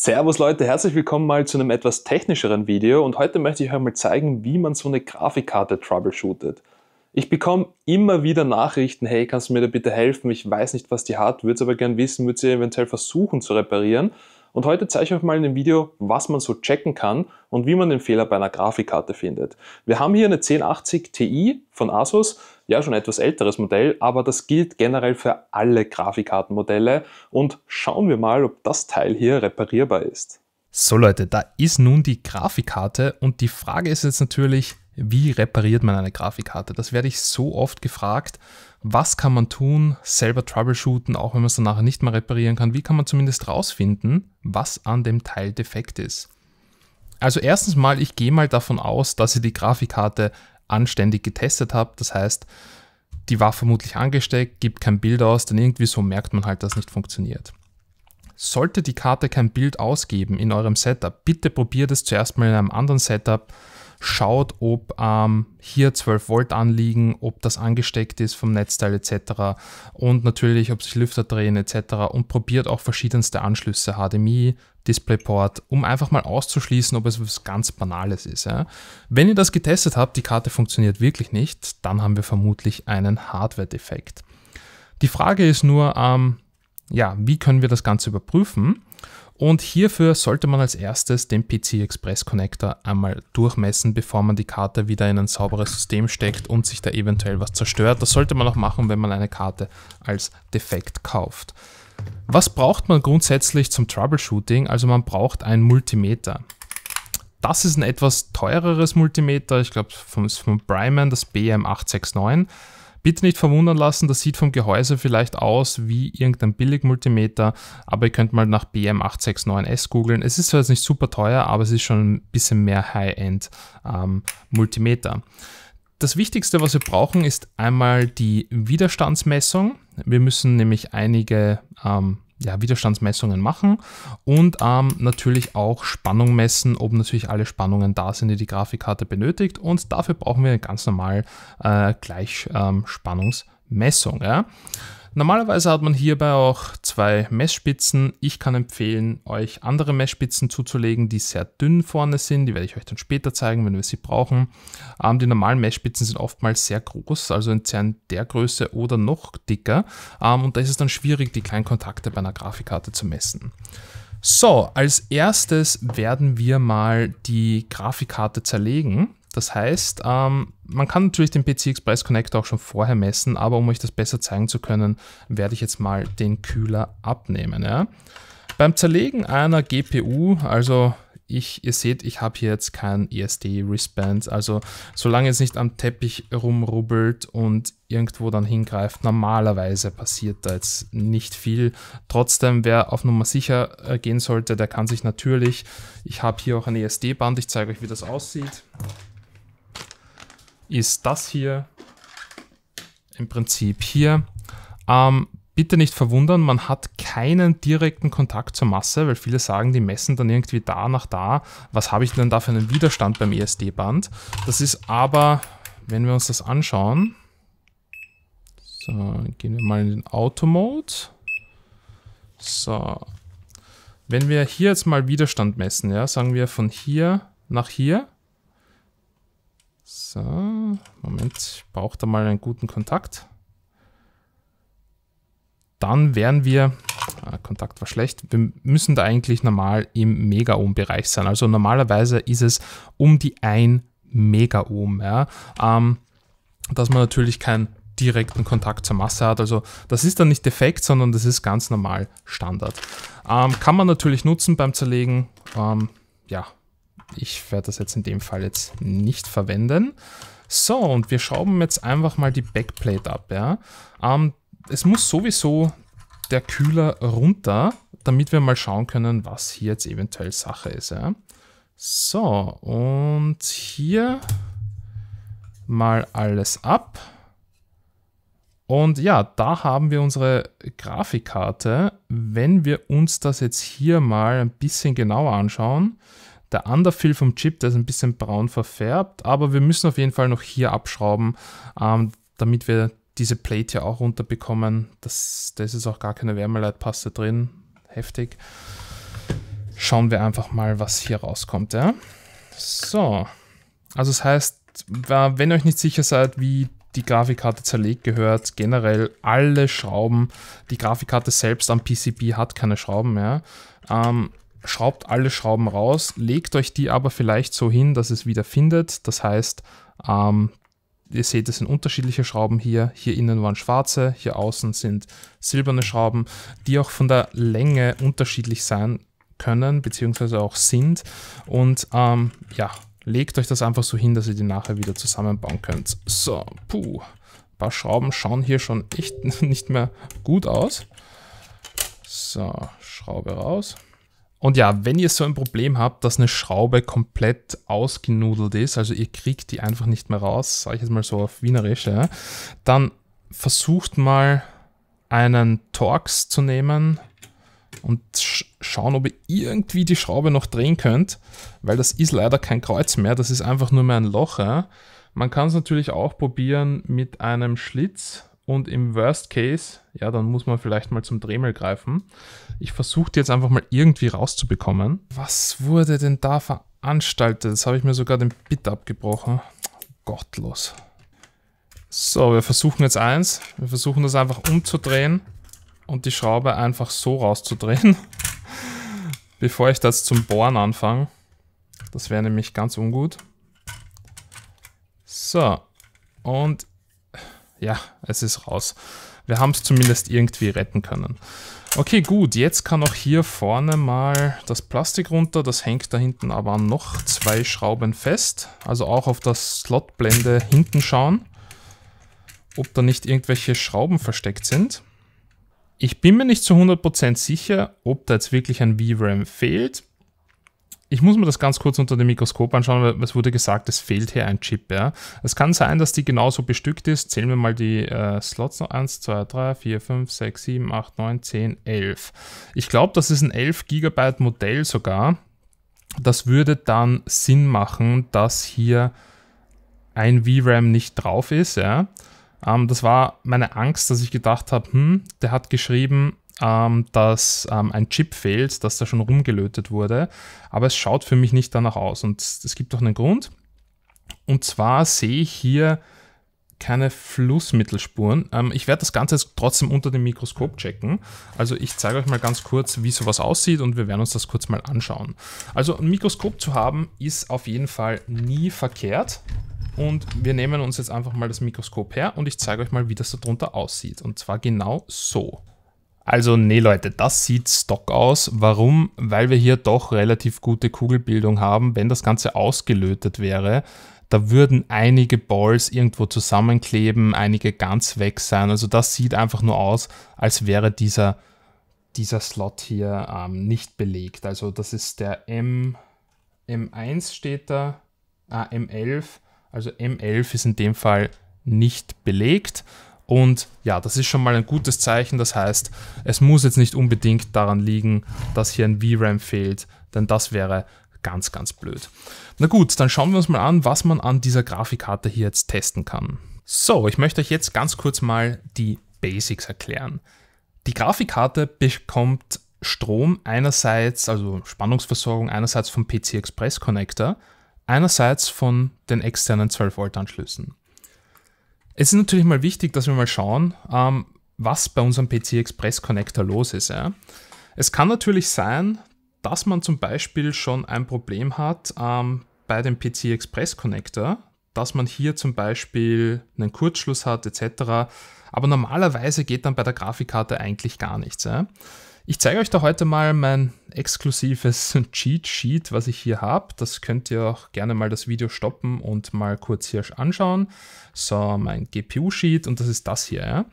Servus Leute, herzlich willkommen mal zu einem etwas technischeren Video und heute möchte ich euch mal zeigen, wie man so eine Grafikkarte troubleshootet. Ich bekomme immer wieder Nachrichten, hey, kannst du mir da bitte helfen? Ich weiß nicht, was die hat, würde es aber gern wissen, würde sie eventuell versuchen zu reparieren. Und heute zeige ich euch mal in dem Video, was man so checken kann und wie man den Fehler bei einer Grafikkarte findet. Wir haben hier eine 1080 Ti von Asus, ja schon etwas älteres Modell, aber das gilt generell für alle Grafikkartenmodelle und schauen wir mal, ob das Teil hier reparierbar ist. So Leute, da ist nun die Grafikkarte und die Frage ist jetzt natürlich, wie repariert man eine Grafikkarte? Das werde ich so oft gefragt was kann man tun, selber troubleshooten, auch wenn man es dann nachher nicht mehr reparieren kann, wie kann man zumindest rausfinden, was an dem Teil defekt ist. Also erstens mal, ich gehe mal davon aus, dass ihr die Grafikkarte anständig getestet habt, das heißt, die war vermutlich angesteckt, gibt kein Bild aus, denn irgendwie so merkt man halt, dass nicht funktioniert. Sollte die Karte kein Bild ausgeben in eurem Setup, bitte probiert es zuerst mal in einem anderen Setup, schaut, ob ähm, hier 12 Volt anliegen, ob das angesteckt ist vom Netzteil etc. Und natürlich, ob sich Lüfter drehen etc. Und probiert auch verschiedenste Anschlüsse, HDMI, DisplayPort, um einfach mal auszuschließen, ob es was ganz Banales ist. Ja. Wenn ihr das getestet habt, die Karte funktioniert wirklich nicht, dann haben wir vermutlich einen Hardware-Defekt. Die Frage ist nur, ähm, ja, wie können wir das Ganze überprüfen? Und hierfür sollte man als erstes den PC Express Connector einmal durchmessen, bevor man die Karte wieder in ein sauberes System steckt und sich da eventuell was zerstört. Das sollte man auch machen, wenn man eine Karte als defekt kauft. Was braucht man grundsätzlich zum Troubleshooting? Also man braucht ein Multimeter. Das ist ein etwas teureres Multimeter, ich glaube von, von Bryman, das BM869. Bitte nicht verwundern lassen, das sieht vom Gehäuse vielleicht aus wie irgendein Billigmultimeter, aber ihr könnt mal nach BM869S googeln. Es ist zwar jetzt nicht super teuer, aber es ist schon ein bisschen mehr High-End ähm, Multimeter. Das Wichtigste, was wir brauchen, ist einmal die Widerstandsmessung. Wir müssen nämlich einige ähm, ja, Widerstandsmessungen machen und ähm, natürlich auch Spannung messen, ob natürlich alle Spannungen da sind, die die Grafikkarte benötigt. Und dafür brauchen wir ganz normal äh, gleich ähm, Spannungs Messung. Ja? Normalerweise hat man hierbei auch zwei Messspitzen. Ich kann empfehlen, euch andere Messspitzen zuzulegen, die sehr dünn vorne sind. Die werde ich euch dann später zeigen, wenn wir sie brauchen. Ähm, die normalen Messspitzen sind oftmals sehr groß, also in der Größe oder noch dicker. Ähm, und da ist es dann schwierig, die kleinen Kontakte bei einer Grafikkarte zu messen. So, als erstes werden wir mal die Grafikkarte zerlegen. Das heißt, ähm, man kann natürlich den PC Express Connector auch schon vorher messen, aber um euch das besser zeigen zu können, werde ich jetzt mal den Kühler abnehmen. Ja? Beim Zerlegen einer GPU, also ich, ihr seht, ich habe hier jetzt kein ESD-Wristband, also solange es nicht am Teppich rumrubbelt und irgendwo dann hingreift, normalerweise passiert da jetzt nicht viel. Trotzdem, wer auf Nummer sicher äh, gehen sollte, der kann sich natürlich, ich habe hier auch ein ESD-Band, ich zeige euch, wie das aussieht ist das hier im Prinzip hier. Ähm, bitte nicht verwundern, man hat keinen direkten Kontakt zur Masse, weil viele sagen, die messen dann irgendwie da nach da. Was habe ich denn da für einen Widerstand beim ESD-Band? Das ist aber, wenn wir uns das anschauen, so, gehen wir mal in den Auto-Mode. So, wenn wir hier jetzt mal Widerstand messen, ja, sagen wir von hier nach hier, so, Moment, ich brauche da mal einen guten Kontakt. Dann wären wir, äh, Kontakt war schlecht, wir müssen da eigentlich normal im Megaohm-Bereich sein. Also normalerweise ist es um die 1 Megaohm, ja, ähm, dass man natürlich keinen direkten Kontakt zur Masse hat. Also das ist dann nicht defekt, sondern das ist ganz normal Standard. Ähm, kann man natürlich nutzen beim Zerlegen. Ähm, ja, ich werde das jetzt in dem Fall jetzt nicht verwenden. So, und wir schrauben jetzt einfach mal die Backplate ab. Ja? Ähm, es muss sowieso der Kühler runter, damit wir mal schauen können, was hier jetzt eventuell Sache ist. Ja? So, und hier mal alles ab. Und ja, da haben wir unsere Grafikkarte. Wenn wir uns das jetzt hier mal ein bisschen genauer anschauen, der Underfill vom Chip, der ist ein bisschen braun verfärbt, aber wir müssen auf jeden Fall noch hier abschrauben, ähm, damit wir diese Plate hier auch runterbekommen. Das, da ist auch gar keine Wärmeleitpaste drin. Heftig. Schauen wir einfach mal, was hier rauskommt. Ja? So. Also das heißt, wenn ihr euch nicht sicher seid, wie die Grafikkarte zerlegt gehört, generell alle Schrauben, die Grafikkarte selbst am PCB hat keine Schrauben mehr. Ähm, schraubt alle Schrauben raus, legt euch die aber vielleicht so hin, dass es wieder findet. Das heißt, ähm, ihr seht, es sind unterschiedliche Schrauben hier. Hier innen waren schwarze, hier außen sind silberne Schrauben, die auch von der Länge unterschiedlich sein können, beziehungsweise auch sind. Und ähm, ja, legt euch das einfach so hin, dass ihr die nachher wieder zusammenbauen könnt. So, puh. Ein paar Schrauben schauen hier schon echt nicht mehr gut aus. So, Schraube raus. Und ja, wenn ihr so ein Problem habt, dass eine Schraube komplett ausgenudelt ist, also ihr kriegt die einfach nicht mehr raus, sage ich jetzt mal so auf Wienerisch, ja, dann versucht mal einen Torx zu nehmen und sch schauen, ob ihr irgendwie die Schraube noch drehen könnt, weil das ist leider kein Kreuz mehr, das ist einfach nur mehr ein Loch. Ja. Man kann es natürlich auch probieren mit einem Schlitz und im Worst Case, ja, dann muss man vielleicht mal zum Dremel greifen. Ich versuche jetzt einfach mal irgendwie rauszubekommen. Was wurde denn da veranstaltet? Jetzt habe ich mir sogar den Bit abgebrochen. Gottlos. So, wir versuchen jetzt eins. Wir versuchen das einfach umzudrehen und die Schraube einfach so rauszudrehen, bevor ich das zum Bohren anfange. Das wäre nämlich ganz ungut. So, und ja, es ist raus. Wir haben es zumindest irgendwie retten können. Okay, gut. Jetzt kann auch hier vorne mal das Plastik runter. Das hängt da hinten aber an noch zwei Schrauben fest. Also auch auf das Slotblende hinten schauen, ob da nicht irgendwelche Schrauben versteckt sind. Ich bin mir nicht zu 100% sicher, ob da jetzt wirklich ein VRAM fehlt ich muss mir das ganz kurz unter dem Mikroskop anschauen, weil es wurde gesagt, es fehlt hier ein Chip. Ja. Es kann sein, dass die genauso bestückt ist. Zählen wir mal die äh, Slots noch. 1, 2, 3, 4, 5, 6, 7, 8, 9, 10, 11. Ich glaube, das ist ein 11 GB Modell sogar. Das würde dann Sinn machen, dass hier ein VRAM nicht drauf ist. Ja. Ähm, das war meine Angst, dass ich gedacht habe, hm, der hat geschrieben, ähm, dass ähm, ein Chip fehlt, dass da schon rumgelötet wurde, aber es schaut für mich nicht danach aus und es gibt doch einen Grund. Und zwar sehe ich hier keine Flussmittelspuren. Ähm, ich werde das Ganze jetzt trotzdem unter dem Mikroskop checken. Also ich zeige euch mal ganz kurz, wie sowas aussieht und wir werden uns das kurz mal anschauen. Also ein Mikroskop zu haben ist auf jeden Fall nie verkehrt. Und wir nehmen uns jetzt einfach mal das Mikroskop her und ich zeige euch mal, wie das darunter aussieht. Und zwar genau so. Also nee Leute, das sieht stock aus. Warum? Weil wir hier doch relativ gute Kugelbildung haben. Wenn das Ganze ausgelötet wäre, da würden einige Balls irgendwo zusammenkleben, einige ganz weg sein. Also das sieht einfach nur aus, als wäre dieser, dieser Slot hier ähm, nicht belegt. Also das ist der M, M1 steht da, ah, M11. Also M11 ist in dem Fall nicht belegt. Und ja, das ist schon mal ein gutes Zeichen. Das heißt, es muss jetzt nicht unbedingt daran liegen, dass hier ein VRAM fehlt, denn das wäre ganz, ganz blöd. Na gut, dann schauen wir uns mal an, was man an dieser Grafikkarte hier jetzt testen kann. So, ich möchte euch jetzt ganz kurz mal die Basics erklären. Die Grafikkarte bekommt Strom einerseits, also Spannungsversorgung einerseits vom PC Express Connector, einerseits von den externen 12 Volt Anschlüssen. Es ist natürlich mal wichtig, dass wir mal schauen, ähm, was bei unserem PC Express Connector los ist. Ja? Es kann natürlich sein, dass man zum Beispiel schon ein Problem hat ähm, bei dem PC Express Connector, dass man hier zum Beispiel einen Kurzschluss hat etc. Aber normalerweise geht dann bei der Grafikkarte eigentlich gar nichts. Ja? Ich zeige euch da heute mal mein exklusives Cheat Sheet, was ich hier habe. Das könnt ihr auch gerne mal das Video stoppen und mal kurz hier anschauen. So, mein GPU-Sheet und das ist das hier. Ja.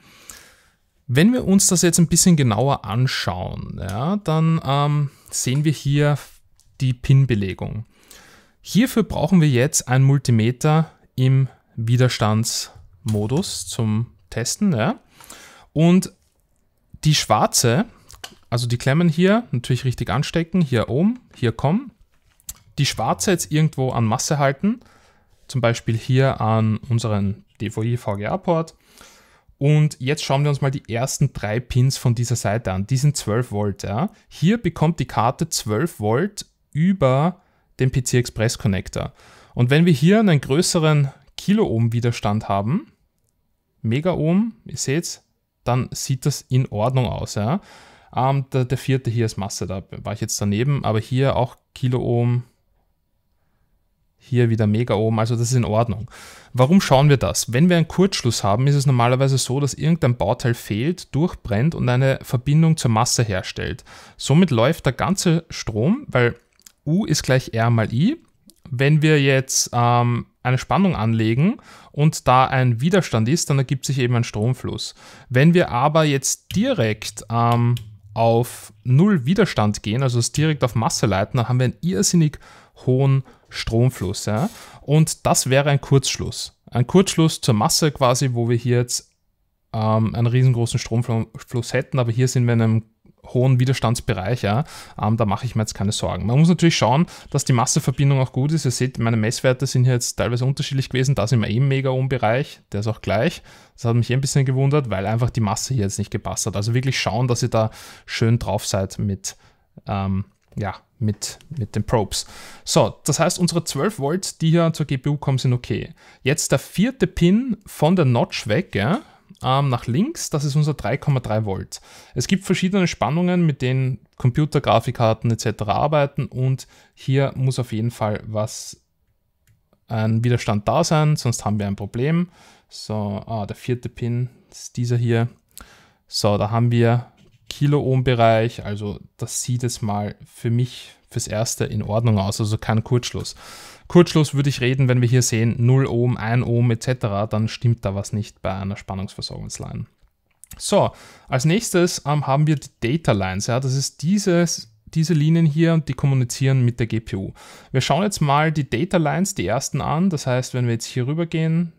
Wenn wir uns das jetzt ein bisschen genauer anschauen, ja, dann ähm, sehen wir hier die Pin-Belegung. Hierfür brauchen wir jetzt ein Multimeter im Widerstandsmodus zum Testen. Ja. Und die schwarze also die Klemmen hier natürlich richtig anstecken, hier oben, hier kommen. Die schwarze jetzt irgendwo an Masse halten, zum Beispiel hier an unseren DVI-VGA-Port. Und jetzt schauen wir uns mal die ersten drei Pins von dieser Seite an. Die sind 12 Volt. Ja. Hier bekommt die Karte 12 Volt über den PC Express Connector. Und wenn wir hier einen größeren Kiloohm-Widerstand haben, Megaohm, ihr seht's, dann sieht das in Ordnung aus. Ja. Abend der, der vierte hier ist Masse, da war ich jetzt daneben, aber hier auch Kiloohm, hier wieder Megaohm, also das ist in Ordnung. Warum schauen wir das? Wenn wir einen Kurzschluss haben, ist es normalerweise so, dass irgendein Bauteil fehlt, durchbrennt und eine Verbindung zur Masse herstellt. Somit läuft der ganze Strom, weil U ist gleich R mal I. Wenn wir jetzt ähm, eine Spannung anlegen und da ein Widerstand ist, dann ergibt sich eben ein Stromfluss. Wenn wir aber jetzt direkt ähm, auf Null Widerstand gehen, also es direkt auf Masse leiten, dann haben wir einen irrsinnig hohen Stromfluss. Ja? Und das wäre ein Kurzschluss. Ein Kurzschluss zur Masse quasi, wo wir hier jetzt ähm, einen riesengroßen Stromfluss hätten, aber hier sind wir in einem hohen Widerstandsbereich, ja, ähm, da mache ich mir jetzt keine Sorgen. Man muss natürlich schauen, dass die Masseverbindung auch gut ist. Ihr seht, meine Messwerte sind jetzt teilweise unterschiedlich gewesen. Da sind wir eh im mega ohm Bereich, der ist auch gleich. Das hat mich eh ein bisschen gewundert, weil einfach die Masse hier jetzt nicht gepasst hat. Also wirklich schauen, dass ihr da schön drauf seid mit, ähm, ja, mit, mit den Probes. So, das heißt, unsere 12 Volt, die hier zur GPU kommen, sind okay. Jetzt der vierte Pin von der Notch weg, ja, ähm, nach links, das ist unser 3,3 Volt. Es gibt verschiedene Spannungen, mit denen Computer, Grafikkarten etc. arbeiten und hier muss auf jeden Fall was ein Widerstand da sein, sonst haben wir ein Problem. So, ah, der vierte Pin ist dieser hier. So, da haben wir kilo ohm bereich also das sieht es mal für mich fürs Erste in Ordnung aus, also kein Kurzschluss. Kurzschluss würde ich reden, wenn wir hier sehen 0 Ohm, 1 Ohm etc., dann stimmt da was nicht bei einer Spannungsversorgungsline. So, als nächstes ähm, haben wir die Data Lines. Ja, das ist dieses, diese Linien hier und die kommunizieren mit der GPU. Wir schauen jetzt mal die Data Lines, die ersten an. Das heißt, wenn wir jetzt hier rüber gehen,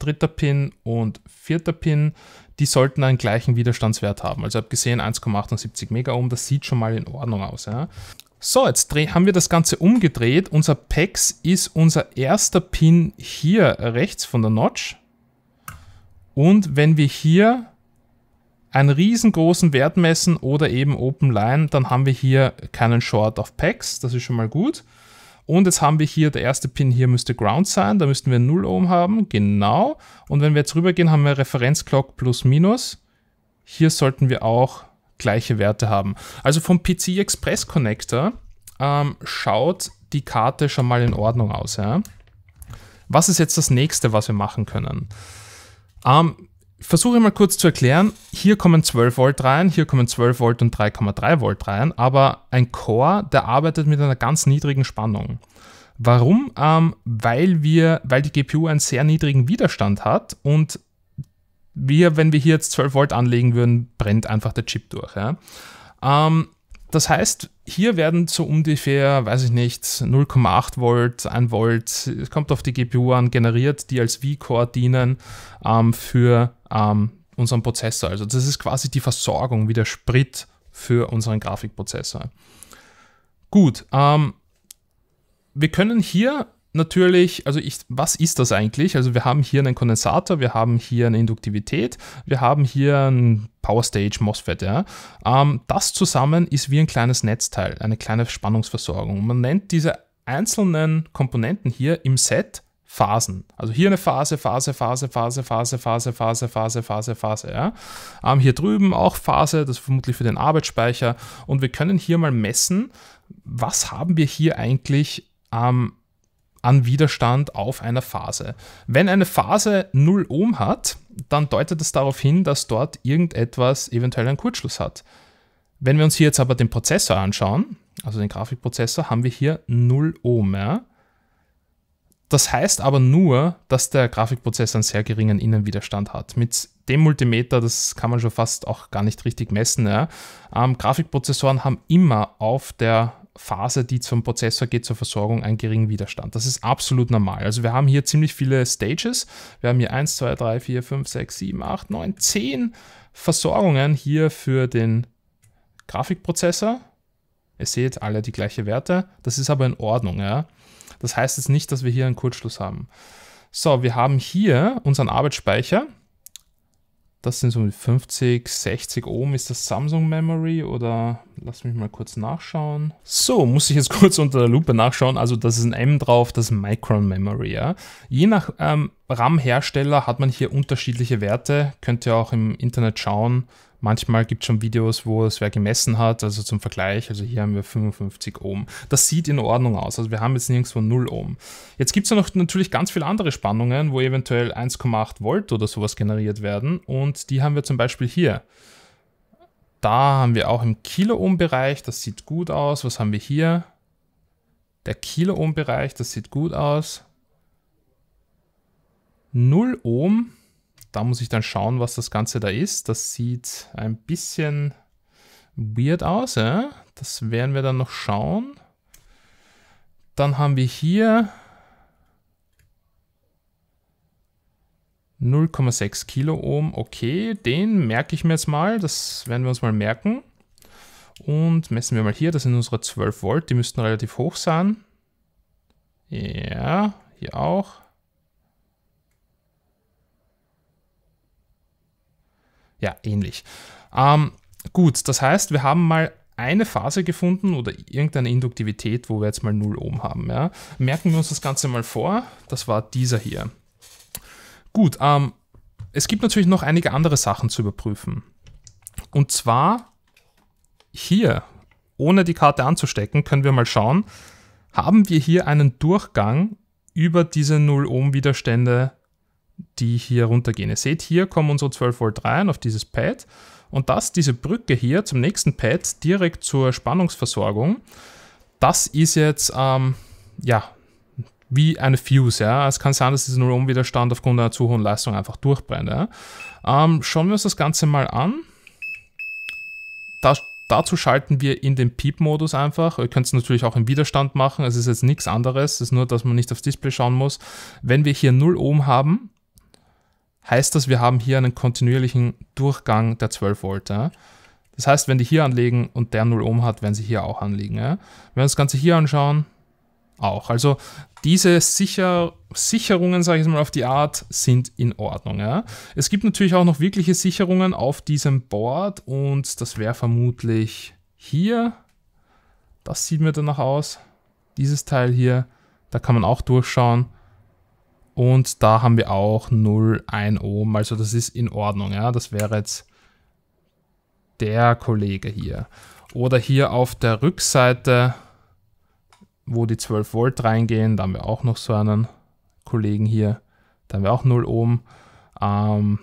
dritter Pin und vierter Pin, die sollten einen gleichen Widerstandswert haben. Also habe gesehen 1,78 Megaohm, das sieht schon mal in Ordnung aus. Ja. So, jetzt haben wir das Ganze umgedreht. Unser PEX ist unser erster Pin hier rechts von der Notch. Und wenn wir hier einen riesengroßen Wert messen oder eben Open Line, dann haben wir hier keinen Short auf PEX. Das ist schon mal gut. Und jetzt haben wir hier, der erste Pin hier müsste Ground sein, da müssten wir 0 Ohm haben, genau. Und wenn wir jetzt rübergehen, haben wir Referenzclock plus minus. Hier sollten wir auch gleiche Werte haben. Also vom PC Express Connector ähm, schaut die Karte schon mal in Ordnung aus. Ja? Was ist jetzt das nächste, was wir machen können? Ähm, versuche mal kurz zu erklären, hier kommen 12 Volt rein, hier kommen 12 Volt und 3,3 Volt rein, aber ein Core, der arbeitet mit einer ganz niedrigen Spannung. Warum? Ähm, weil, wir, weil die GPU einen sehr niedrigen Widerstand hat und wir, wenn wir hier jetzt 12 Volt anlegen würden, brennt einfach der Chip durch. Ja? Ähm, das heißt, hier werden so ungefähr, weiß ich nicht, 0,8 Volt, 1 Volt, es kommt auf die GPU an, generiert, die als V-Core dienen ähm, für ähm, unseren Prozessor. Also das ist quasi die Versorgung wie der Sprit für unseren Grafikprozessor. Gut, ähm, wir können hier natürlich, also ich, was ist das eigentlich? Also wir haben hier einen Kondensator, wir haben hier eine Induktivität, wir haben hier ein Power Stage MOSFET. Ja? Ähm, das zusammen ist wie ein kleines Netzteil, eine kleine Spannungsversorgung. Man nennt diese einzelnen Komponenten hier im Set Phasen. Also hier eine Phase, Phase, Phase, Phase, Phase, Phase, Phase, Phase, Phase, Phase. Ja? Ähm, hier drüben auch Phase, das vermutlich für den Arbeitsspeicher. Und wir können hier mal messen, was haben wir hier eigentlich am ähm, an Widerstand auf einer Phase. Wenn eine Phase 0 Ohm hat, dann deutet es darauf hin, dass dort irgendetwas eventuell einen Kurzschluss hat. Wenn wir uns hier jetzt aber den Prozessor anschauen, also den Grafikprozessor, haben wir hier 0 Ohm. Ja? Das heißt aber nur, dass der Grafikprozessor einen sehr geringen Innenwiderstand hat. Mit dem Multimeter, das kann man schon fast auch gar nicht richtig messen. Ja? Ähm, Grafikprozessoren haben immer auf der Phase, die zum Prozessor geht, zur Versorgung, einen geringen Widerstand. Das ist absolut normal. Also wir haben hier ziemlich viele Stages. Wir haben hier 1, 2, 3, 4, 5, 6, 7, 8, 9, 10 Versorgungen hier für den Grafikprozessor. Ihr seht alle die gleichen Werte. Das ist aber in Ordnung. Ja? Das heißt jetzt nicht, dass wir hier einen Kurzschluss haben. So, wir haben hier unseren Arbeitsspeicher. Das sind so mit 50, 60 Ohm. Ist das Samsung Memory oder lass mich mal kurz nachschauen. So, muss ich jetzt kurz unter der Lupe nachschauen. Also das ist ein M drauf, das ist Micron Memory. Ja. Je nach ähm, RAM-Hersteller hat man hier unterschiedliche Werte. Könnt ihr auch im Internet schauen. Manchmal gibt es schon Videos, wo es wer gemessen hat, also zum Vergleich, also hier haben wir 55 Ohm. Das sieht in Ordnung aus, also wir haben jetzt nirgendwo 0 Ohm. Jetzt gibt es ja noch natürlich ganz viele andere Spannungen, wo eventuell 1,8 Volt oder sowas generiert werden und die haben wir zum Beispiel hier. Da haben wir auch im Kiloohm-Bereich, das sieht gut aus. Was haben wir hier? Der Kiloohm-Bereich, das sieht gut aus. 0 Ohm da muss ich dann schauen, was das Ganze da ist. Das sieht ein bisschen weird aus. Ja? Das werden wir dann noch schauen. Dann haben wir hier 0,6 Kilo Ohm. Okay, den merke ich mir jetzt mal. Das werden wir uns mal merken. Und messen wir mal hier. Das sind unsere 12 Volt. Die müssten relativ hoch sein. Ja, hier auch. ja, ähnlich. Ähm, gut, das heißt, wir haben mal eine Phase gefunden oder irgendeine Induktivität, wo wir jetzt mal 0 Ohm haben. Ja. Merken wir uns das Ganze mal vor. Das war dieser hier. Gut, ähm, es gibt natürlich noch einige andere Sachen zu überprüfen. Und zwar hier, ohne die Karte anzustecken, können wir mal schauen, haben wir hier einen Durchgang über diese 0 Ohm Widerstände die hier runtergehen. Ihr seht, hier kommen unsere 12 Volt rein auf dieses Pad und dass diese Brücke hier zum nächsten Pad direkt zur Spannungsversorgung, das ist jetzt, ähm, ja, wie eine Fuse, ja. Es kann sein, dass dieser Null-Ohm-Widerstand aufgrund einer zu hohen Leistung einfach durchbrennt, ja. ähm, schauen wir uns das Ganze mal an. Da, dazu schalten wir in den peep modus einfach. Ihr könnt es natürlich auch im Widerstand machen. Es ist jetzt nichts anderes. Es ist nur, dass man nicht aufs Display schauen muss. Wenn wir hier 0 Ohm haben, heißt das, wir haben hier einen kontinuierlichen Durchgang der 12 Volt. Ja? Das heißt, wenn die hier anlegen und der 0 Ohm hat, werden sie hier auch anlegen. Ja? Wenn wir uns das Ganze hier anschauen, auch. Also diese Sicher Sicherungen, sage ich mal auf die Art, sind in Ordnung. Ja? Es gibt natürlich auch noch wirkliche Sicherungen auf diesem Board und das wäre vermutlich hier. Das sieht mir danach aus. Dieses Teil hier, da kann man auch durchschauen. Und da haben wir auch 0, 1 Ohm. Also das ist in Ordnung. Ja? Das wäre jetzt der Kollege hier. Oder hier auf der Rückseite, wo die 12 Volt reingehen, da haben wir auch noch so einen Kollegen hier. Da haben wir auch 0 Ohm. Ähm,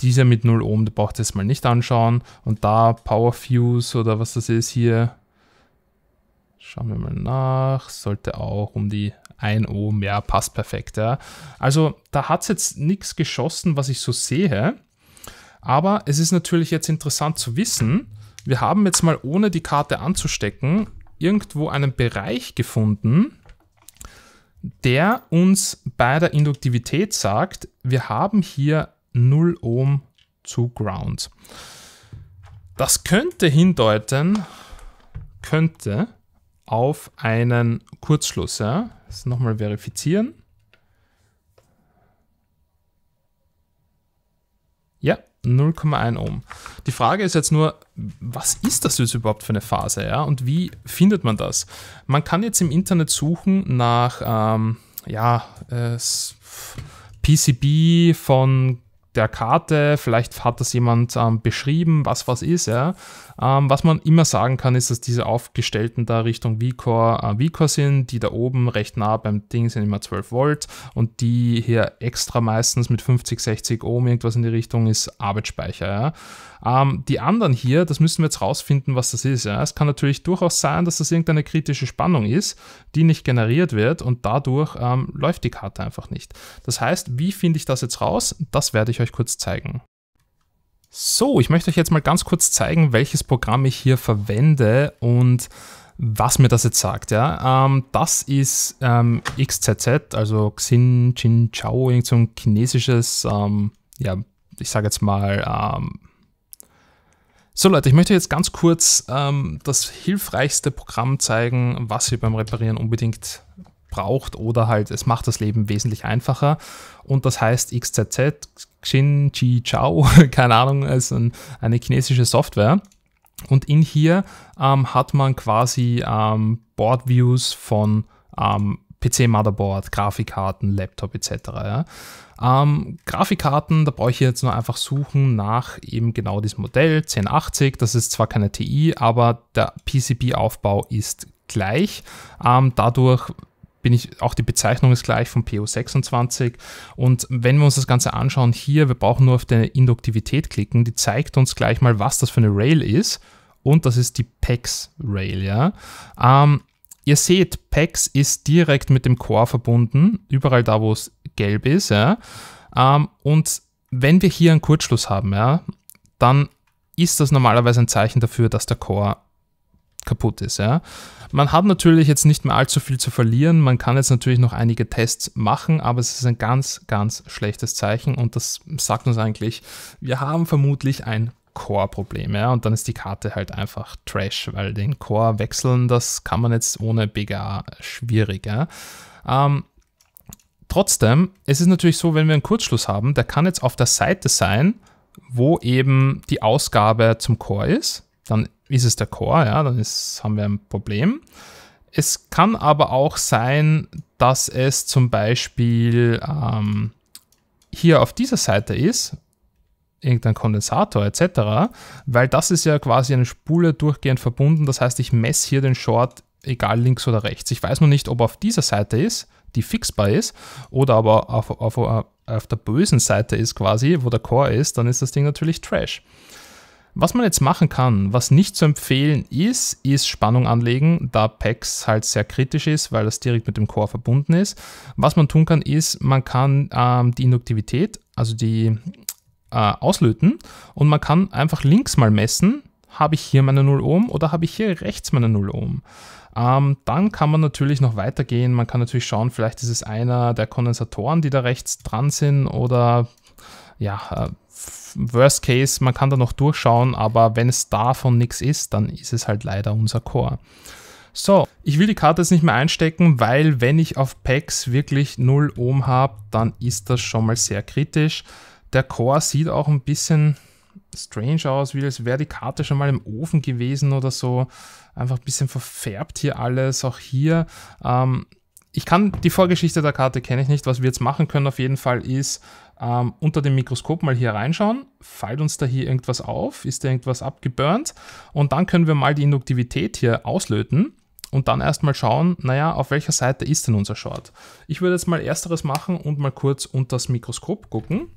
dieser mit 0 Ohm, der braucht jetzt mal nicht anschauen. Und da Power Fuse oder was das ist hier, Schauen wir mal nach. Sollte auch um die 1 Ohm, ja, passt perfekt. Ja. Also da hat es jetzt nichts geschossen, was ich so sehe. Aber es ist natürlich jetzt interessant zu wissen, wir haben jetzt mal ohne die Karte anzustecken irgendwo einen Bereich gefunden, der uns bei der Induktivität sagt, wir haben hier 0 Ohm zu Ground. Das könnte hindeuten, könnte, auf einen Kurzschluss. Ja? Das nochmal verifizieren. Ja, 0,1 Ohm. Die Frage ist jetzt nur, was ist das jetzt überhaupt für eine Phase ja? und wie findet man das? Man kann jetzt im Internet suchen nach ähm, ja, äh, PCB von der Karte, vielleicht hat das jemand ähm, beschrieben, was was ist. Ja? Ähm, was man immer sagen kann, ist, dass diese aufgestellten da Richtung V-Core äh, V-Core sind. Die da oben recht nah beim Ding sind immer 12 Volt und die hier extra meistens mit 50, 60 Ohm irgendwas in die Richtung ist Arbeitsspeicher. Ja. Ähm, die anderen hier, das müssen wir jetzt rausfinden, was das ist. Ja. Es kann natürlich durchaus sein, dass das irgendeine kritische Spannung ist, die nicht generiert wird und dadurch ähm, läuft die Karte einfach nicht. Das heißt, wie finde ich das jetzt raus? Das werde ich euch kurz zeigen. So, ich möchte euch jetzt mal ganz kurz zeigen, welches Programm ich hier verwende und was mir das jetzt sagt. Ja? Ähm, das ist ähm, XZZ, also Xin Jin Chao, irgend so ein chinesisches, ähm, ja, ich sage jetzt mal. Ähm, so Leute, ich möchte jetzt ganz kurz ähm, das hilfreichste Programm zeigen, was ihr beim Reparieren unbedingt braucht oder halt es macht das Leben wesentlich einfacher. Und das heißt XZZ, Xinji Chao, keine Ahnung, ist ein, eine chinesische Software. Und in hier ähm, hat man quasi ähm, Board-Views von ähm, PC-Motherboard, Grafikkarten, Laptop etc. Ja. Ähm, Grafikkarten, da brauche ich jetzt nur einfach suchen nach eben genau diesem Modell 1080. Das ist zwar keine TI, aber der PCB-Aufbau ist gleich. Ähm, dadurch bin ich, auch die Bezeichnung ist gleich vom PO26. Und wenn wir uns das Ganze anschauen hier, wir brauchen nur auf die Induktivität klicken, die zeigt uns gleich mal, was das für eine Rail ist. Und das ist die PEX Rail, ja. Ähm, ihr seht, PEX ist direkt mit dem Core verbunden, überall da, wo es gelb ist, ja. Ähm, und wenn wir hier einen Kurzschluss haben, ja, dann ist das normalerweise ein Zeichen dafür, dass der Core kaputt ist. Ja. Man hat natürlich jetzt nicht mehr allzu viel zu verlieren. Man kann jetzt natürlich noch einige Tests machen, aber es ist ein ganz, ganz schlechtes Zeichen und das sagt uns eigentlich, wir haben vermutlich ein Core-Problem. Ja? Und dann ist die Karte halt einfach Trash, weil den Core wechseln, das kann man jetzt ohne BGA schwieriger. Ja? Ähm, trotzdem, es ist natürlich so, wenn wir einen Kurzschluss haben, der kann jetzt auf der Seite sein, wo eben die Ausgabe zum Core ist. Dann ist es der Core, ja, dann ist, haben wir ein Problem. Es kann aber auch sein, dass es zum Beispiel ähm, hier auf dieser Seite ist, irgendein Kondensator etc., weil das ist ja quasi eine Spule durchgehend verbunden. Das heißt, ich messe hier den Short, egal links oder rechts. Ich weiß nur nicht, ob auf dieser Seite ist, die fixbar ist, oder aber auf, auf, auf der bösen Seite ist quasi, wo der Core ist, dann ist das Ding natürlich Trash. Was man jetzt machen kann, was nicht zu empfehlen ist, ist Spannung anlegen, da PEX halt sehr kritisch ist, weil das direkt mit dem Core verbunden ist. Was man tun kann, ist, man kann ähm, die Induktivität, also die äh, auslöten und man kann einfach links mal messen, habe ich hier meine 0 Ohm oder habe ich hier rechts meine 0 Ohm. Ähm, dann kann man natürlich noch weitergehen. Man kann natürlich schauen, vielleicht ist es einer der Kondensatoren, die da rechts dran sind oder ja, äh, Worst Case, man kann da noch durchschauen, aber wenn es davon nichts ist, dann ist es halt leider unser Core. So, ich will die Karte jetzt nicht mehr einstecken, weil wenn ich auf Packs wirklich 0 Ohm habe, dann ist das schon mal sehr kritisch. Der Core sieht auch ein bisschen strange aus, wie als wäre die Karte schon mal im Ofen gewesen oder so. Einfach ein bisschen verfärbt hier alles, auch hier. Ähm, ich kann die Vorgeschichte der Karte kenne ich nicht. Was wir jetzt machen können auf jeden Fall ist ähm, unter dem Mikroskop mal hier reinschauen. Fällt uns da hier irgendwas auf? Ist da irgendwas abgeburnt? Und dann können wir mal die Induktivität hier auslöten und dann erstmal schauen, naja, auf welcher Seite ist denn unser Short? Ich würde jetzt mal ersteres machen und mal kurz unter das Mikroskop gucken.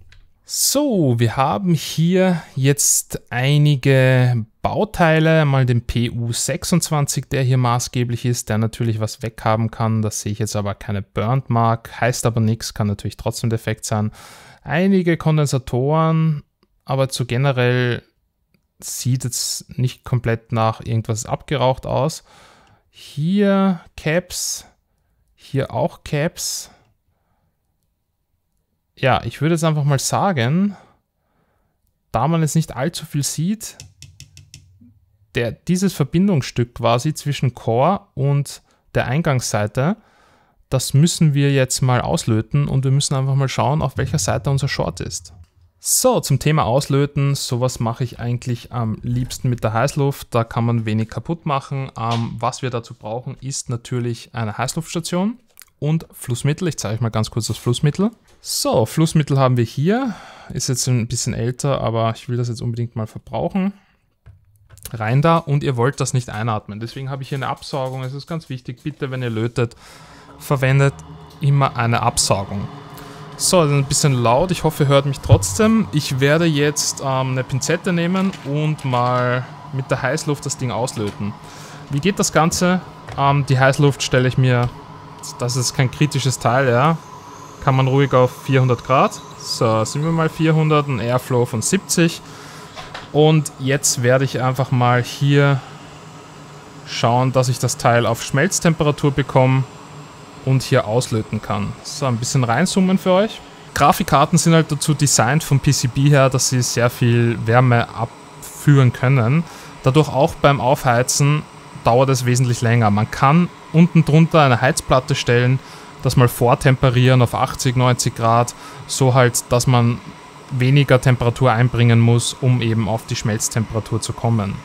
So, wir haben hier jetzt einige Bauteile, mal den PU26, der hier maßgeblich ist, der natürlich was weghaben kann, das sehe ich jetzt aber keine Burnt Mark, heißt aber nichts, kann natürlich trotzdem defekt sein. Einige Kondensatoren, aber zu generell sieht jetzt nicht komplett nach irgendwas abgeraucht aus. Hier Caps, hier auch Caps ja, ich würde jetzt einfach mal sagen, da man es nicht allzu viel sieht, der, dieses Verbindungsstück quasi zwischen Core und der Eingangsseite, das müssen wir jetzt mal auslöten und wir müssen einfach mal schauen, auf welcher Seite unser Short ist. So, zum Thema Auslöten, sowas mache ich eigentlich am liebsten mit der Heißluft, da kann man wenig kaputt machen. Ähm, was wir dazu brauchen, ist natürlich eine Heißluftstation und Flussmittel. Ich zeige euch mal ganz kurz das Flussmittel. So, Flussmittel haben wir hier. Ist jetzt ein bisschen älter, aber ich will das jetzt unbedingt mal verbrauchen. Rein da und ihr wollt das nicht einatmen. Deswegen habe ich hier eine Absaugung. Es ist ganz wichtig, bitte, wenn ihr lötet, verwendet immer eine Absaugung. So, ein bisschen laut. Ich hoffe, ihr hört mich trotzdem. Ich werde jetzt ähm, eine Pinzette nehmen und mal mit der Heißluft das Ding auslöten. Wie geht das Ganze? Ähm, die Heißluft stelle ich mir das ist kein kritisches Teil, ja. Kann man ruhig auf 400 Grad. So, sind wir mal 400, ein Airflow von 70. Und jetzt werde ich einfach mal hier schauen, dass ich das Teil auf Schmelztemperatur bekomme und hier auslöten kann. So, ein bisschen reinzoomen für euch. Grafikkarten sind halt dazu designt vom PCB her, dass sie sehr viel Wärme abführen können. Dadurch auch beim Aufheizen dauert es wesentlich länger. Man kann unten drunter eine Heizplatte stellen, das mal vortemperieren auf 80, 90 Grad, so halt, dass man weniger Temperatur einbringen muss, um eben auf die Schmelztemperatur zu kommen.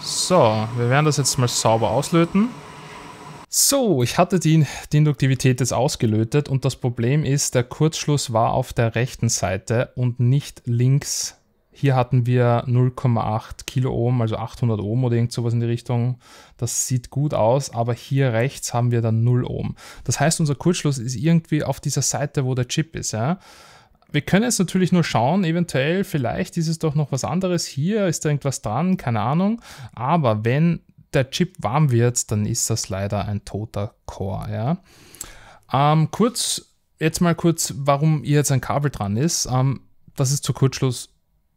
So, wir werden das jetzt mal sauber auslöten. So, ich hatte die, die, Induktivität jetzt ausgelötet und das Problem ist, der Kurzschluss war auf der rechten Seite und nicht links hier hatten wir 0,8 Kiloohm, also 800 Ohm oder irgend sowas in die Richtung. Das sieht gut aus, aber hier rechts haben wir dann 0 Ohm. Das heißt, unser Kurzschluss ist irgendwie auf dieser Seite, wo der Chip ist. Ja? Wir können jetzt natürlich nur schauen, eventuell, vielleicht ist es doch noch was anderes. Hier ist da irgendwas dran, keine Ahnung. Aber wenn der Chip warm wird, dann ist das leider ein toter Core. Ja? Ähm, kurz, jetzt mal kurz, warum hier jetzt ein Kabel dran ist. Ähm, das ist zu Kurzschluss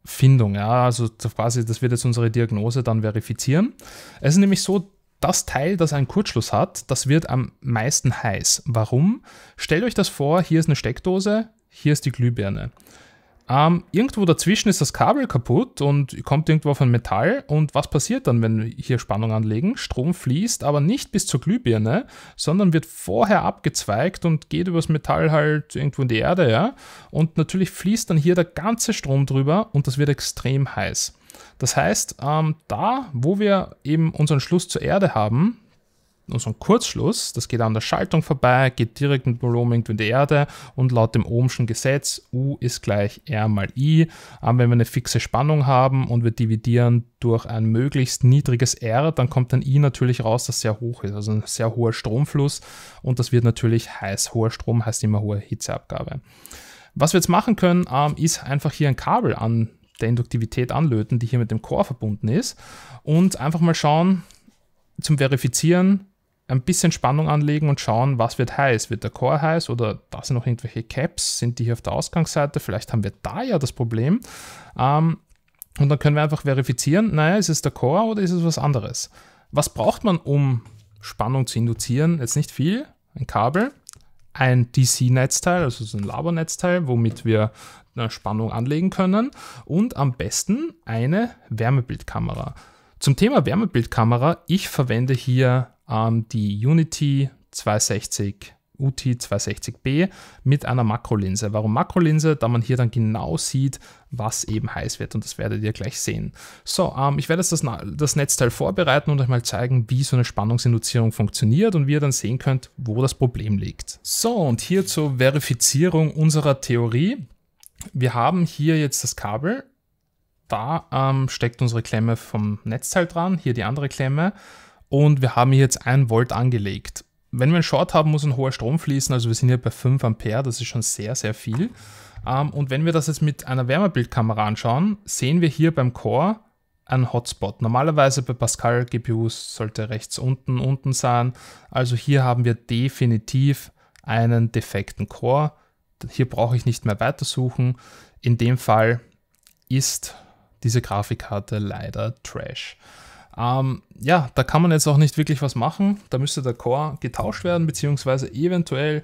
Findung. Ja? Also quasi, das wird jetzt unsere Diagnose dann verifizieren. Es ist nämlich so, das Teil, das einen Kurzschluss hat, das wird am meisten heiß. Warum? Stellt euch das vor, hier ist eine Steckdose, hier ist die Glühbirne. Ähm, irgendwo dazwischen ist das Kabel kaputt und kommt irgendwo auf ein Metall. Und was passiert dann, wenn wir hier Spannung anlegen? Strom fließt, aber nicht bis zur Glühbirne, sondern wird vorher abgezweigt und geht übers Metall halt irgendwo in die Erde, ja. Und natürlich fließt dann hier der ganze Strom drüber und das wird extrem heiß. Das heißt, ähm, da, wo wir eben unseren Schluss zur Erde haben, unseren Kurzschluss, das geht an der Schaltung vorbei, geht direkt mit Roaming in die Erde und laut dem Ohmschen Gesetz U ist gleich R mal I. wenn wir eine fixe Spannung haben und wir dividieren durch ein möglichst niedriges R, dann kommt ein I natürlich raus, das sehr hoch ist, also ein sehr hoher Stromfluss und das wird natürlich heiß. Hoher Strom heißt immer hohe Hitzeabgabe. Was wir jetzt machen können, ähm, ist einfach hier ein Kabel an der Induktivität anlöten, die hier mit dem Core verbunden ist und einfach mal schauen, zum Verifizieren, ein bisschen Spannung anlegen und schauen, was wird heiß. Wird der Core heiß oder da sind noch irgendwelche Caps? Sind die hier auf der Ausgangsseite? Vielleicht haben wir da ja das Problem. Ähm, und dann können wir einfach verifizieren, naja, ist es der Core oder ist es was anderes? Was braucht man, um Spannung zu induzieren? Jetzt nicht viel, ein Kabel, ein DC-Netzteil, also so ein Labernetzteil, womit wir eine äh, Spannung anlegen können und am besten eine Wärmebildkamera. Zum Thema Wärmebildkamera, ich verwende hier ähm, die Unity 260 UT260B mit einer Makrolinse. Warum Makrolinse? Da man hier dann genau sieht, was eben heiß wird und das werdet ihr gleich sehen. So, ähm, ich werde jetzt das, das, Netzteil vorbereiten und euch mal zeigen, wie so eine Spannungsinduzierung funktioniert und wie ihr dann sehen könnt, wo das Problem liegt. So, und hier zur Verifizierung unserer Theorie. Wir haben hier jetzt das Kabel, da ähm, steckt unsere Klemme vom Netzteil dran, hier die andere Klemme und wir haben hier jetzt 1 Volt angelegt. Wenn wir einen Short haben, muss ein hoher Strom fließen, also wir sind hier bei 5 Ampere, das ist schon sehr, sehr viel. Ähm, und wenn wir das jetzt mit einer Wärmebildkamera anschauen, sehen wir hier beim Core einen Hotspot. Normalerweise bei Pascal GPUs sollte rechts unten unten sein. Also hier haben wir definitiv einen defekten Core. Hier brauche ich nicht mehr weitersuchen. In dem Fall ist diese Grafikkarte leider Trash. Ähm, ja, da kann man jetzt auch nicht wirklich was machen. Da müsste der Core getauscht werden, beziehungsweise eventuell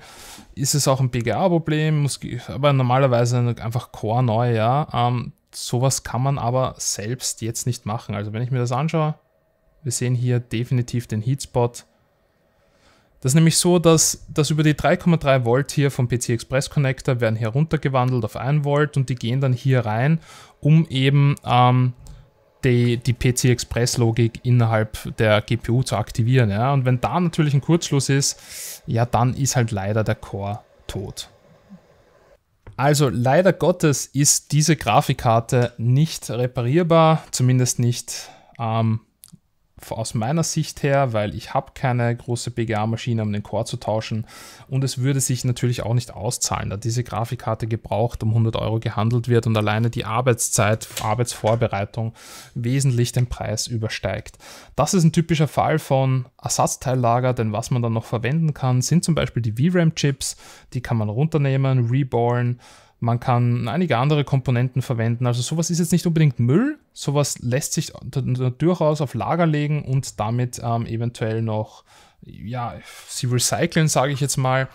ist es auch ein BGA-Problem, aber normalerweise einfach Core neu, ja. Ähm, sowas kann man aber selbst jetzt nicht machen. Also wenn ich mir das anschaue, wir sehen hier definitiv den Heatspot. Das ist nämlich so, dass das über die 3,3 Volt hier vom PC Express Connector werden hier runtergewandelt auf 1 Volt und die gehen dann hier rein, um eben ähm, die, die PC-Express-Logik innerhalb der GPU zu aktivieren. Ja? Und wenn da natürlich ein Kurzschluss ist, ja, dann ist halt leider der Core tot. Also leider Gottes ist diese Grafikkarte nicht reparierbar, zumindest nicht ähm, aus meiner Sicht her, weil ich habe keine große BGA-Maschine, um den Core zu tauschen und es würde sich natürlich auch nicht auszahlen, da diese Grafikkarte gebraucht um 100 Euro gehandelt wird und alleine die Arbeitszeit, Arbeitsvorbereitung wesentlich den Preis übersteigt. Das ist ein typischer Fall von Ersatzteillager, denn was man dann noch verwenden kann, sind zum Beispiel die VRAM-Chips, die kann man runternehmen, reborn, man kann einige andere Komponenten verwenden. Also sowas ist jetzt nicht unbedingt Müll. Sowas lässt sich durchaus auf Lager legen und damit ähm, eventuell noch, ja, sie recyceln, sage ich jetzt mal.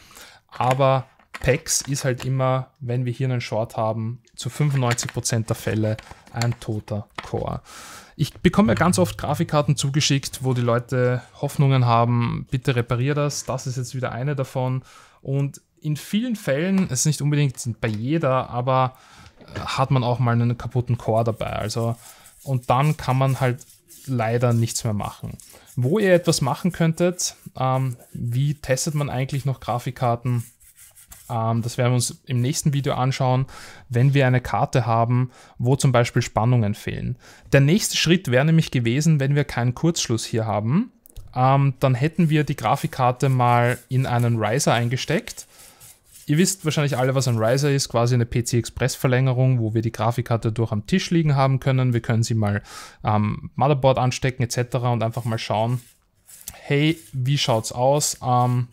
Aber Packs ist halt immer, wenn wir hier einen Short haben, zu 95% der Fälle ein toter Core. Ich bekomme ja ganz oft Grafikkarten zugeschickt, wo die Leute Hoffnungen haben, bitte reparier das. Das ist jetzt wieder eine davon. Und in vielen Fällen, es ist nicht unbedingt bei jeder, aber äh, hat man auch mal einen kaputten Core dabei. Also, und dann kann man halt leider nichts mehr machen. Wo ihr etwas machen könntet, ähm, wie testet man eigentlich noch Grafikkarten? Ähm, das werden wir uns im nächsten Video anschauen, wenn wir eine Karte haben, wo zum Beispiel Spannungen fehlen. Der nächste Schritt wäre nämlich gewesen, wenn wir keinen Kurzschluss hier haben, ähm, dann hätten wir die Grafikkarte mal in einen Riser eingesteckt Ihr wisst wahrscheinlich alle, was ein Riser ist, quasi eine PC Express Verlängerung, wo wir die Grafikkarte durch am Tisch liegen haben können. Wir können sie mal am ähm, Motherboard anstecken etc. und einfach mal schauen, hey, wie schaut's aus? Ähm,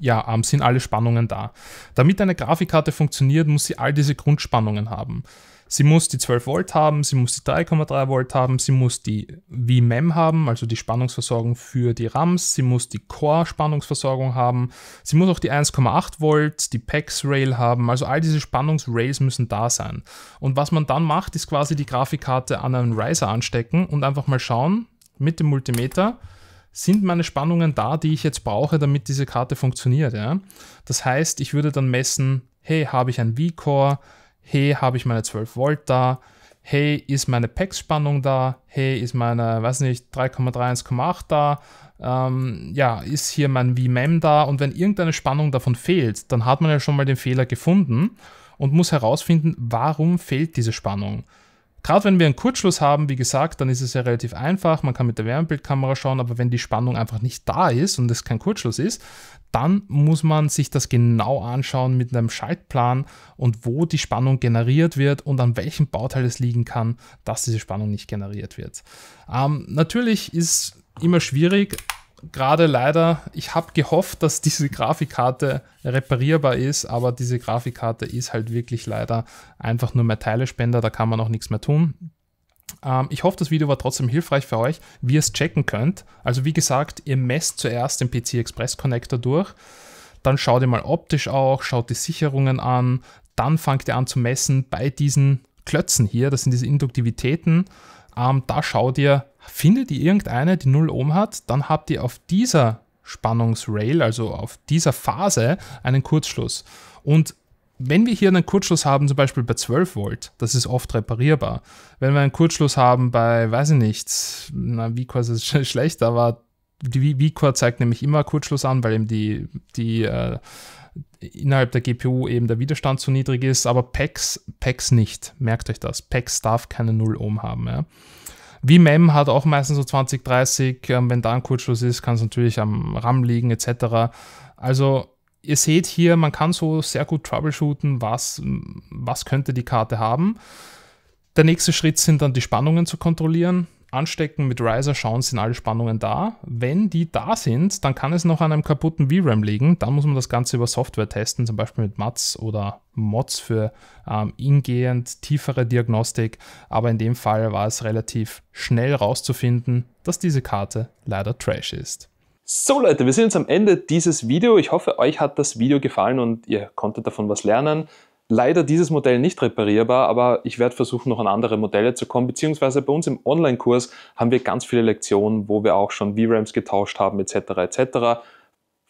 ja, ähm, sind alle Spannungen da. Damit eine Grafikkarte funktioniert, muss sie all diese Grundspannungen haben. Sie muss die 12 Volt haben, sie muss die 3,3 Volt haben, sie muss die VMEM e haben, also die Spannungsversorgung für die RAMs, sie muss die Core-Spannungsversorgung haben, sie muss auch die 1,8 Volt, die PEX-Rail haben, also all diese Spannungsrails müssen da sein. Und was man dann macht, ist quasi die Grafikkarte an einen Riser anstecken und einfach mal schauen mit dem Multimeter, sind meine Spannungen da, die ich jetzt brauche, damit diese Karte funktioniert. Ja? Das heißt, ich würde dann messen, hey, habe ich ein V-Core, hey, habe ich meine 12 Volt da? Hey, ist meine PEX-Spannung da? Hey, ist meine, weiß nicht, 3,31,8 da? Ähm, ja, ist hier mein VMAM da? Und wenn irgendeine Spannung davon fehlt, dann hat man ja schon mal den Fehler gefunden und muss herausfinden, warum fehlt diese Spannung. Gerade wenn wir einen Kurzschluss haben, wie gesagt, dann ist es ja relativ einfach. Man kann mit der Wärmebildkamera schauen, aber wenn die Spannung einfach nicht da ist und es kein Kurzschluss ist, dann muss man sich das genau anschauen mit einem Schaltplan und wo die Spannung generiert wird und an welchem Bauteil es liegen kann, dass diese Spannung nicht generiert wird. Ähm, natürlich ist immer schwierig, gerade leider, ich habe gehofft, dass diese Grafikkarte reparierbar ist, aber diese Grafikkarte ist halt wirklich leider einfach nur mehr Teilespender, da kann man auch nichts mehr tun. Ähm, ich hoffe, das Video war trotzdem hilfreich für euch, wie ihr es checken könnt. Also wie gesagt, ihr messt zuerst den PC Express Connector durch, dann schaut ihr mal optisch auch, schaut die Sicherungen an, dann fangt ihr an zu messen bei diesen Klötzen hier, das sind diese Induktivitäten. Ähm, da schaut ihr, findet ihr irgendeine, die 0 Ohm hat, dann habt ihr auf dieser Spannungsrail, also auf dieser Phase, einen Kurzschluss. Und wenn wir hier einen Kurzschluss haben, zum Beispiel bei 12 Volt, das ist oft reparierbar. Wenn wir einen Kurzschluss haben bei, weiß ich nicht, na, V-Core ist schlecht, aber die V-Core zeigt nämlich immer Kurzschluss an, weil eben die, die äh, innerhalb der GPU eben der Widerstand zu niedrig ist, aber PEX, PEX nicht. Merkt euch das. PEX darf keine 0 Ohm haben. Ja. VMEM e hat auch meistens so 20, 30. Ähm, wenn da ein Kurzschluss ist, kann es natürlich am RAM liegen etc. Also ihr seht hier, man kann so sehr gut troubleshooten, was, was könnte die Karte haben. Der nächste Schritt sind dann die Spannungen zu kontrollieren. Anstecken mit Riser schauen, sind alle Spannungen da. Wenn die da sind, dann kann es noch an einem kaputten VRAM liegen. Dann muss man das Ganze über Software testen, zum Beispiel mit Mats oder Mods für ähm, ingehend tiefere Diagnostik. Aber in dem Fall war es relativ schnell rauszufinden, dass diese Karte leider Trash ist. So Leute, wir sind jetzt am Ende dieses Video. Ich hoffe, euch hat das Video gefallen und ihr konntet davon was lernen. Leider dieses Modell nicht reparierbar, aber ich werde versuchen, noch an andere Modelle zu kommen, beziehungsweise bei uns im Online-Kurs haben wir ganz viele Lektionen, wo wir auch schon VRAMs getauscht haben, etc. etc.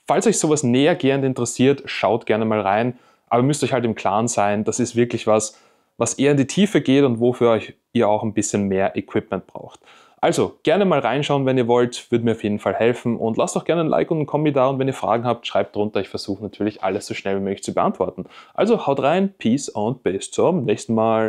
Falls euch sowas nähergehend interessiert, schaut gerne mal rein, aber müsst euch halt im Klaren sein, das ist wirklich was, was eher in die Tiefe geht und wofür euch ihr auch ein bisschen mehr Equipment braucht. Also gerne mal reinschauen, wenn ihr wollt, würde mir auf jeden Fall helfen und lasst auch gerne ein Like und ein Kommi da und wenn ihr Fragen habt, schreibt drunter. Ich versuche natürlich alles so schnell wie möglich zu beantworten. Also haut rein, Peace und bis zum nächsten Mal.